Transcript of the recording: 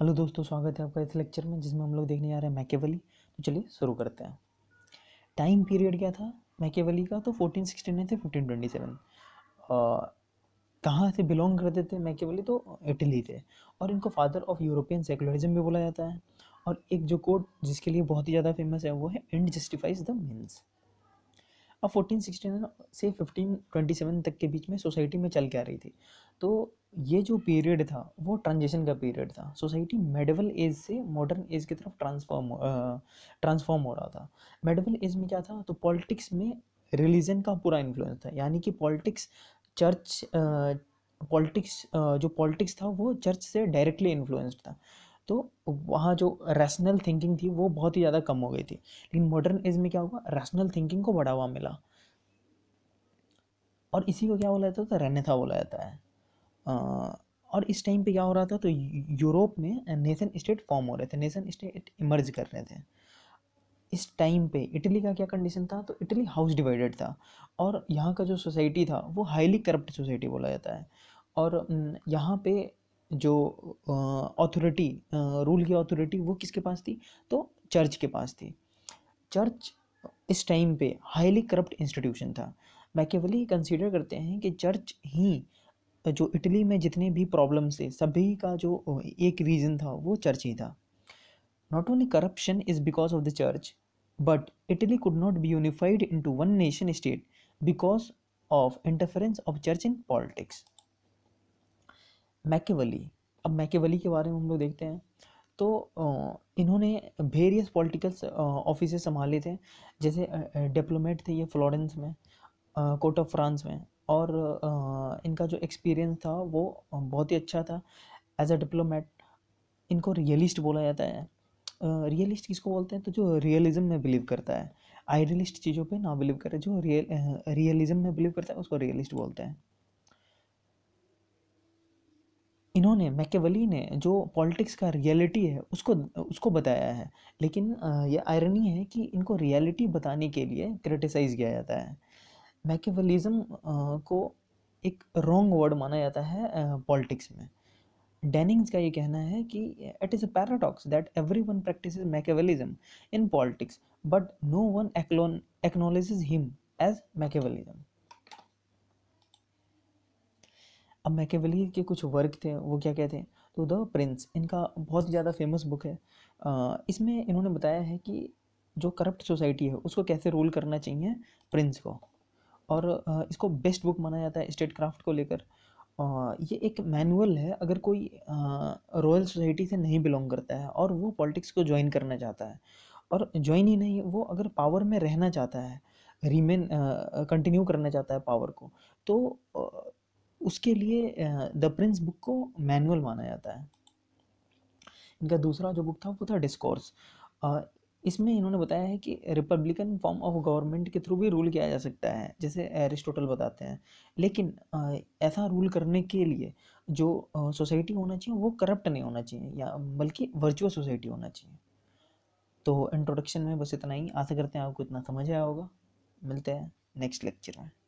hello दोस्तों स्वागत है आपका इस लेक्चर में जिसमें हम लोग देखने जा रहे हैं मैकेवली तो चलिए शुरू करते हैं टाइम पीरियड क्या था मैकेवली का तो फोर्टीन 1469 से सेवन कहाँ से बिलोंग करते थे मैकेवली तो इटली थे और इनको फादर ऑफ यूरोपियन सेकुलरिज्म भी बोला जाता है और एक जो कोड जिसके लिए बहुत ही ज़्यादा फेमस है वो है एंड जस्टिफाइज द मीन्स अब सिक्सटी से सेवन तक के बीच में सोसाइटी में चल के आ रही थी तो ये जो पीरियड था वो ट्रांजिशन का पीरियड था सोसाइटी मेडिवल एज से मॉडर्न एज की तरफ ट्रांसफॉर्म ट्रांसफॉर्म हो रहा था मेडिवल एज में क्या था तो पॉलिटिक्स में रिलीजन का पूरा इन्फ्लुएंस था यानी कि पॉलिटिक्स चर्च पॉलिटिक्स जो पॉलिटिक्स था वो चर्च से डायरेक्टली इन्फ्लुएंस्ड था तो वहाँ जो रैशनल थिंकिंग थी वो बहुत ही ज़्यादा कम हो गई थी लेकिन मॉडर्न एज में क्या हुआ रैशनल थिंकिंग को बढ़ावा मिला और इसी को क्या बोला जाता था रहने था बोला जाता है और इस टाइम पे क्या हो रहा था तो यूरोप में नेशन स्टेट फॉर्म हो रहे थे नेशन स्टेट इमर्ज कर रहे थे इस टाइम पे इटली का क्या कंडीशन था तो इटली हाउस डिवाइडेड था और यहाँ का जो सोसाइटी था वो हाईली करप्ट सोसाइटी बोला जाता है और यहाँ पे जो अथॉरिटी रूल की अथॉरिटी वो किसके पास थी तो चर्च के पास थी चर्च इस टाइम पे हाईली करप्ट इंस्टीट्यूशन था मैकेवली कंसीडर करते हैं कि चर्च ही जो इटली में जितने भी प्रॉब्लम्स थे सभी का जो एक रीज़न था वो चर्च ही था not only corruption is because of the church but Italy could not be unified into one nation state because of interference of church in politics Machiavelli अब मैकेवली के बारे में हम लोग देखते हैं तो इन्होंने वेरियस पॉलिटिकल ऑफिस संभाले थे जैसे डिप्लोमेट थे ये फ्लोरेंस में कोर्ट ऑफ फ्रांस में और इनका जो एक्सपीरियंस था वो बहुत ही अच्छा था एज अ डिप्लोमेट इनको रियलिस्ट बोला जाता है रियलिस्ट किसको बोलते हैं तो जो रियलिज्म में बिलीव करता है आइडियलिस्ट चीज़ों पे ना बिलीव करे जो रियल रियलिज्म में बिलीव करता है उसको रियलिस्ट बोलते हैं इन्होंने मैकेवली ने जो पॉलिटिक्स का रियलिटी है उसको उसको बताया है लेकिन ये आयरनी है कि इनको रियलिटी बताने के लिए क्रिटिसाइज किया जाता है मैकेवलिज्म को एक रॉन्ग वर्ड माना जाता है पॉलिटिक्स में डेनिंग्स का ये कहना है कि it is a paradox that everyone practice Machiavellism in politics but no one acknowledge him as Machiavellism अब मैकेवली के कुछ वर्क थे वो क्या कहते हैं तो द प्रिंस इनका बहुत ज़्यादा फेमस बुक है इसमें इन्होंने बताया है कि जो करप्ट सोसाइटी है उसको कैसे रूल करना चाहिए प्रिंस को और इसको बेस्ट बुक माना जाता है स्टेट क्राफ्ट को लेकर ये एक मैनुअल है अगर कोई रॉयल सोसाइटी से नहीं बिलोंग करता है और वो पॉलिटिक्स को ज्वाइन करना चाहता है और ज्वाइन ही नहीं वो अगर पावर में रहना चाहता है रिमेन कंटिन्यू करना चाहता है पावर को तो उसके लिए द प्रिंस बुक को मैनुअल माना जाता है इनका दूसरा जो बुक था वो था डिस्कोर्स इसमें इन्होंने बताया है कि रिपब्लिकन फॉर्म ऑफ गवर्नमेंट के थ्रू भी रूल किया जा सकता है जैसे एरिस्टोटल बताते हैं लेकिन ऐसा रूल करने के लिए जो सोसाइटी होना चाहिए वो करप्ट नहीं होना चाहिए या बल्कि वर्चुअल सोसाइटी होना चाहिए तो इंट्रोडक्शन में बस इतना ही आशा करते हैं आपको इतना समझ आया होगा मिलते हैं नेक्स्ट लेक्चर में